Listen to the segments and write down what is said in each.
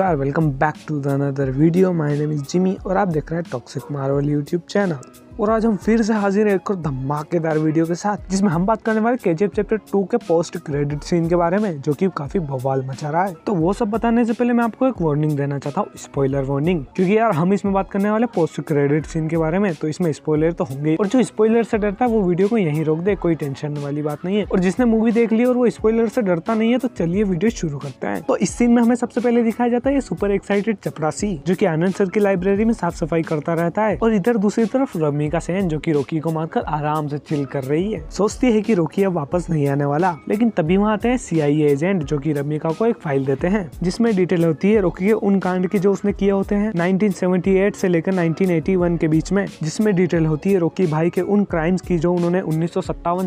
यार welcome back to the another video my name is Jimmy और आप देख रहे हैं टॉक्सिक मार्वल यूट्यूब चैनल और आज हम फिर से हाजिर हैं एक और धमाकेदार वीडियो के साथ जिसमें हम बात करने वाले के जी चैप्टर टू के पोस्ट क्रेडिट सीन के बारे में जो कि काफी बवाल मचा रहा है तो वो सब बताने से पहले मैं आपको एक वार्निंग देना चाहता हूँ स्पॉइलर वार्निंग क्योंकि यार हम इसमें बात करने वाले पोस्ट क्रेडिट सीन के बारे में तो इसमें स्पॉयलर तो होंगे और जो स्पॉयलर से डरता है वो वीडियो को यही रोक दे कोई टेंशन वाली बात नहीं है और जिसने मूवी देख ली और वो स्पॉइलर से डरता नहीं है तो चलिए वीडियो शुरू करते हैं तो इस सीन में हमें सबसे पहले दिखाया जाता है सुपर एक्साइटेड चपरासी जो की आनंद सर की लाइब्रेरी में साफ सफाई करता रहता है और इधर दूसरी तरफ रवि का सेन जो कि रोकी को मारकर आराम से चिल कर रही है सोचती है कि रोकी अब वापस नहीं आने वाला लेकिन तभी वहाँ आते हैं सीआईए एजेंट जो कि रमिका को एक फाइल देते हैं जिसमें डिटेल होती है रोकी के उन कांड की जो उसने किए होते हैं 1978 से लेकर 1981 के बीच में जिसमें डिटेल होती है रोकी भाई के उन क्राइम्स की जो उन्होंने उन्नीस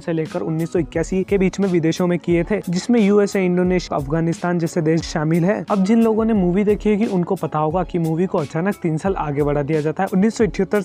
से लेकर उन्नीस के बीच में विदेशों में किए थे जिसमें यूएसए इंडोनेशिया अफगानिस्तान जैसे देश शामिल है अब जिन लोगों ने मूवी देखी है उनको पता होगा की मूवी को अचानक तीन साल आगे बढ़ा दिया जाता है उन्नीस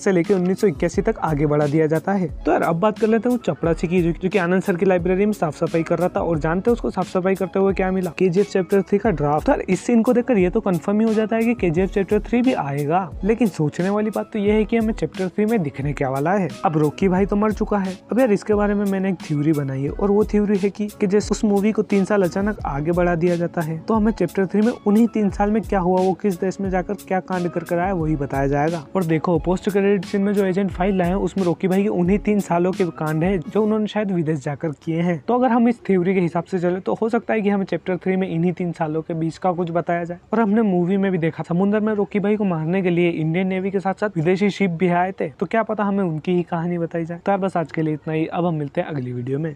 से लेकर उन्नीस चपरासी तक आगे बढ़ा दिया जाता है तो यार अब बात कर लेते हैं चपरासी की जो, की आनंद सर की लाइब्रेरी में साफ सफाई कर रहा था और जानते हैं उसको साफ सफाई करते हुए क्या मिला के चैप्टर थ्री का ड्राफ्ट तो यार इस सीन को देखकर ये तो कन्फर्म ही हो जाता है की के चैप्टर थ्री भी आएगा लेकिन सोचने वाली बात तो ये है की हमें चैप्टर थ्री में दिखने क्या वाला है अब रोकी भाई तो मर चुका है अब यार इसके बारे में मैंने एक थ्योरी बनाई है और वो थ्योरी है की जैसे उस मूवी को तीन साल अचानक आगे बढ़ा दिया जाता है तो हमें चैप्टर थ्री में उन्हीं तीन साल में क्या हुआ वो किस देश में जाकर क्या कांड कर कर आया वही बताया जाएगा और देखो पोस्ट क्रेडिट सीन में जो एजेंट फाइव भाई लाए उसमें रोकी भाई के उन्हीं तीन सालों के कांड है जो उन्होंने शायद विदेश जाकर किए हैं तो अगर हम इस थ्योरी के हिसाब से चले तो हो सकता है कि हमें चैप्टर थ्री में इन्हीं तीन सालों के बीच का कुछ बताया जाए और हमने मूवी में भी देखा समुद्र में रोकी भाई को मारने के लिए इंडियन नेवी के साथ साथ विदेशी शिप भी आए थे तो क्या पता हमें उनकी ही कहानी बताई जाए तो बस आज के लिए इतना ही अब हम मिलते हैं अगली वीडियो में